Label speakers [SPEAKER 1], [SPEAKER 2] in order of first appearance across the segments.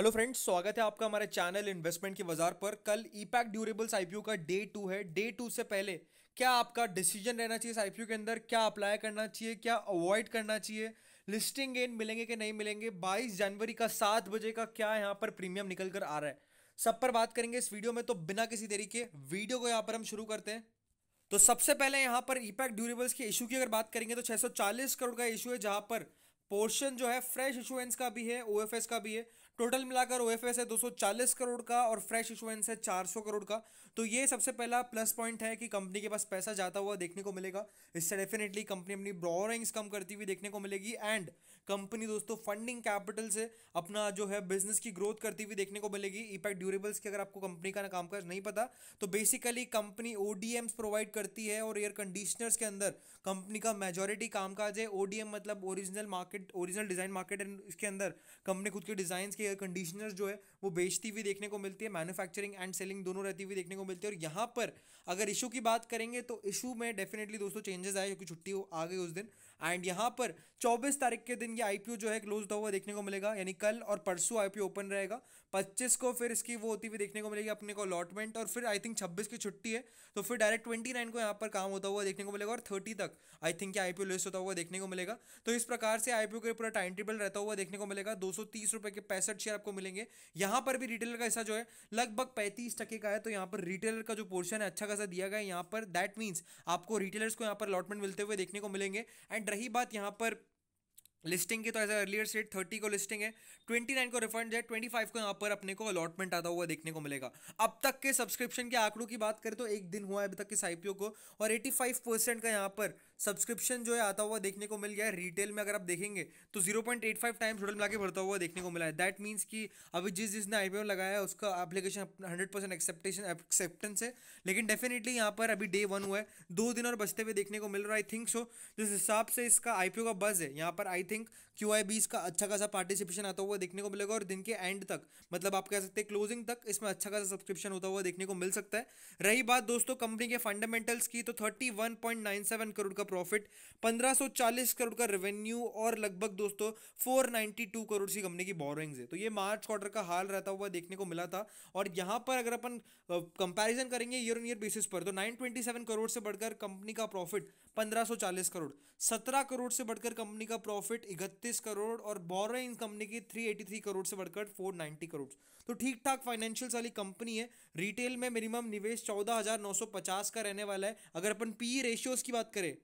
[SPEAKER 1] hello friends स्वागत है आपका हमारे चैनल इन्वेस्टमेंट के बाजार पर कल ईपैक e ड्यूरेबल्स आईपीओ का डे टू है डे टू से पहले क्या आपका डिसीजन रहना चाहिए इस आईपीओ के अंदर क्या अप्लाई करना चाहिए क्या अवॉइड करना चाहिए लिस्टिंग गेन मिलेंगे कि नहीं मिलेंगे 22 जनवरी का सात बजे का क्या यहाँ पर प्रीमियम निकल कर आ रहा है सब पर बात करेंगे इस वीडियो में तो बिना किसी देरी के वीडियो को यहाँ पर हम शुरू करते हैं तो सबसे पहले यहाँ पर ईपैक e ड्यूरेबल्स के इशू की अगर बात करेंगे तो छः करोड़ का इशू है जहाँ पर पोर्शन जो है फ्रेश इशुएंस का भी है ओ का भी है टोटल मिलाकर ओ है 240 करोड़ का और फ्रेश इशुएंस है 400 करोड़ का तो ये सबसे पहला प्लस पॉइंट है कि कंपनी के पास पैसा जाता हुआ देखने को मिलेगा इससे डेफिनेटली कंपनी अपनी ब्रॉरिंग्स कम करती हुई देखने को मिलेगी एंड कंपनी दोस्तों फंडिंग कैपिटल से अपना जो है बिजनेस की ग्रोथ करती हुई देखने को मिलेगी इपैक्ट e ड्यूरेबल्स की अगर आपको कंपनी का कामकाज नहीं पता तो बेसिकली कंपनी ओ प्रोवाइड करती है और एयर कंडीशनर्स के अंदर कंपनी का मेजोरिटी कामकाज है ओ मतलब original market original design market and इसके अंदर कंपनी खुद के डिज़ाइन के एयर कंडीशनर जो है वो बेचती हुई देखने को मिलती है मैन्युफैक्चरिंग एंड सेलिंग दोनों रहती हुई देखने को मिलती है और यहाँ पर अगर इशू की बात करेंगे तो इशू में डेफिनेटली दोस्तों चेंजेस आए क्योंकि छुट्टी आ गई उस दिन एंड यहाँ पर चौबीस तारीख के दिन ये आई जो है क्लोज होता हुआ देखने को मिलेगा यानी कल और परसों आई ओपन रहेगा पच्चीस को फिर इसकी वो होती हुई देखने को मिलेगी अपने को अलॉटमेंट और फिर आई थिंक छब्बीस की छुट्टी है तो फिर डायरेक्ट ट्वेंटी नाइन को यहाँ पर काम होता हुआ देखने को मिलेगा और थर्टी तक I think I P list होता हुआ देखने को मिलेगा तो इस प्रकार से आई के पूरा टाइम टेबल रहता हुआ देखने को मिलेगा दो सौ तीस रुपए के पैसे पैंसठ शेयर आपको मिलेंगे यहाँ पर भी रिटेलर का हिस्सा जो है लगभग पैंतीस टके का है तो यहाँ पर रिटेलर का जो पोर्शन है अच्छा खासा दिया गया है यहाँ पर दैट मीन्स आपको रिटेलर्स को यहाँ पर अलॉटमेंट मिलते हुए देखने को मिलेंगे एंड रही बात यहाँ पर लिस्टिंग की तो एज अर्लियर स्टेट थर्टी को लिस्टिंग है ट्वेंटी नाइन को रिफंड है ट्वेंटी फाइव को यहाँ पर अपने को अलॉटमेंट आता हुआ देखने को मिलेगा अब तक के सब्सक्रिप्शन के आंकड़ों की बात करें तो एक दिन हुआ है अभी तक किस आईपीओ को और एटी फाइव परसेंट का यहाँ पर सब्सक्रिप्शन जो है आता हुआ देखने को मिल गया है रिटेल में अगर आप देखेंगे तो zero point eight five time total मिला के भरता हुआ देखने को मिला है दैट मीन्स कि अभी जिस जिसने आई लगाया है उसका application hundred percent acceptation acceptance है लेकिन डेफिनेटली यहाँ पर अभी डे वन हुआ है दो दिन और बचते हुए देखने को मिल रहा है आई थिंक सो जिस हिसाब से इसका आई का बज है यहाँ पर आई थिंक क्यू आई बीस का अच्छा खासा पार्टिसिपेशन आता हुआ देखने को मिलेगा और दिन के एंड तक मतलब आप कह सकते हैं क्लोजिंग तक इसमें अच्छा खासा सब्सक्रिप्शन होता हुआ देखने को मिल सकता है रही बात दोस्तों कंपनी के फंडामेंटल्स की तो thirty one point nine seven crore का प्रॉफिट पंद्रह सौ चालीस करोड़ का रेवेन्यू और लगभग दोस्तों फोर नाइन्टी टू करोड़ सी कंपनी की बोरोइंग्स है तो ये मार्च क्वार्टर का हाल रहता हुआ देखने को मिला था और यहाँ पर अगर अपन कंपेरिजन करेंगे ईयर ऑन ईयर बेसिस पर तो नाइन ट्वेंटी सेवन करोड़ से बढ़कर कंपनी का प्रॉफिट पंद्रह सौ चालीस करोड़ सत्रह करोड़ से बढ़कर कंपनी का प्रॉफिट प्रॉफिट इकतीस करोड़ और बोरोइंग कंपनी की 383 करोड़ से बढ़कर 490 करोड़ तो ठीक ठाक फाइनेंशियल्स वाली कंपनी है रिटेल में मिनिमम निवेश 14,950 का रहने वाला है अगर अपन पी रेशियोज e की बात करें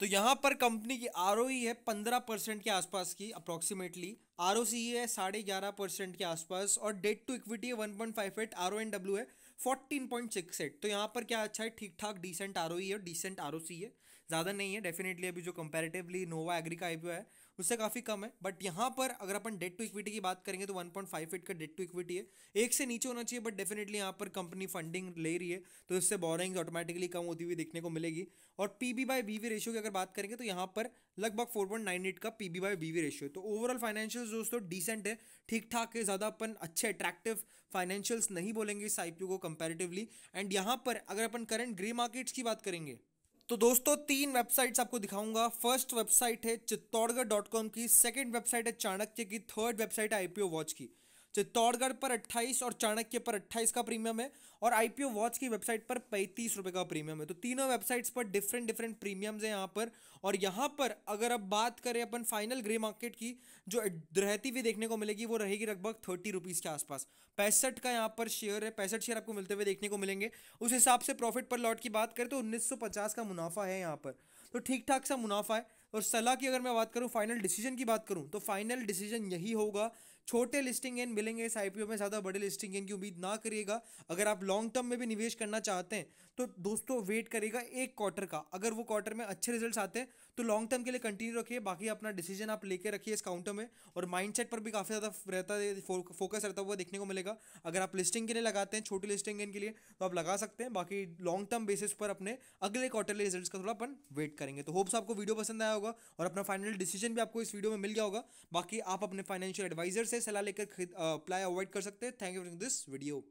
[SPEAKER 1] तो यहाँ पर कंपनी की आर e है पंद्रह परसेंट के आसपास की अप्रॉक्सीमेटली आर ओ सी है साढ़े ग्यारह परसेंट के आसपास और debt to equity one point five eight R O N W है फोर्टीन पॉइंट सिक्स एट तो यहाँ पर क्या अच्छा है ठीक ठाक डिसेंट आर ओ e है और डिसेंट आर ओ सी है ज़्यादा नहीं है डेफिनेटली अभी जो कंपेरेटिवली नोवा एग्री का आई पी ओ है उससे काफ़ी कम है बट यहाँ पर अगर अपन डेट टू इक्विटी की बात करेंगे तो फाइव फीट का डेट टू इक्विटी है एक से नीचे होना चाहिए बट डेफिनेटली यहाँ पर कंपनी फंडिंग ले रही है तो इससे बोरिंग ऑटोमेटिकली कम होती हुई देखने को मिलेगी और P B by BV ratio की अगर बात करेंगे तो यहाँ पर लगभग फोर पॉइंट नाइन एट का P B by BV ratio है तो ओवरऑल फाइनेंशियल दोस्तों डिसेंट है ठीक ठाक है ज़्यादा अपन अच्छे अट्रैक्टिव फाइनेंशियल्स नहीं बोलेंगे इस आई को कंपेरेटिवली एंड यहाँ पर अगर अपन करंट ग्रे मार्केट्स की बात करेंगे तो दोस्तों तीन वेबसाइट्स आपको दिखाऊंगा फर्स्ट वेबसाइट है चित्तौड़गढ़ डॉट कॉम की सेकेंड वेबसाइट है चाणक्य की थर्ड वेबसाइट है आईपीओ वॉच की चित्तौड़गढ़ पर 28 और चाणक्य पर 28 का प्रीमियम है और आईपीओ वॉच की वेबसाइट पर पैंतीस रुपए का प्रीमियम है तो तीनों वेबसाइट्स पर डिफरेंट डिफरेंट प्रीमियम्स हैं यहाँ पर और यहाँ पर अगर अब बात करें अपन फाइनल ग्रे मार्केट की जो रहती हुई देखने को मिलेगी वो रहेगी लगभग थर्टी रुपीज़ के आसपास पैंसठ का यहाँ पर शेयर है पैंसठ शेयर आपको मिलते हुए देखने को मिलेंगे उस हिसाब से प्रॉफिट पर लॉट की बात करें तो उन्नीस का मुनाफा है यहाँ पर तो ठीक ठाक सा मुनाफा है और सलाह की अगर मैं बात करूँ फाइनल डिसीजन की बात करूँ तो फाइनल डिसीजन यही होगा छोटे लिस्टिंग गेन मिलेंगे इस आईपीओ में ज़्यादा बड़े लिस्टिंग गेन की उम्मीद ना करिएगा अगर आप लॉन्ग टर्म में भी निवेश करना चाहते हैं तो दोस्तों वेट करेगा एक क्वार्टर का अगर वो क्वार्टर में अच्छे रिजल्ट आते हैं तो लॉन्ग टर्म के लिए कंटिन्यू रखिए बाकी अपना डिसीजन आप लेके रखिए इस काउंटर में और माइंड पर भी काफ़ी ज़्यादा रहता है फोकस रहता हुआ देखने को मिलेगा अगर आप लिस्टिंग के लिए लगाते हैं छोटी लिस्टिंग गेन के लिए तो आप लगा सकते हैं बाकी लॉन्ग टर्म बेसिस पर अपने अगले क्वार्टरली रिजल्ट का थोड़ा अपन वेट करेंगे तो होप्स आपको वीडियो पसंद आया होगा और अपना फाइनल डिसीजन भी आपको इस वीडियो में मिल गया होगा बाकी आप अपने फाइनेंशियल एडवाइजर से सलाह लेकर अप्लाई अवॉइड कर सकते हैं thank you for this video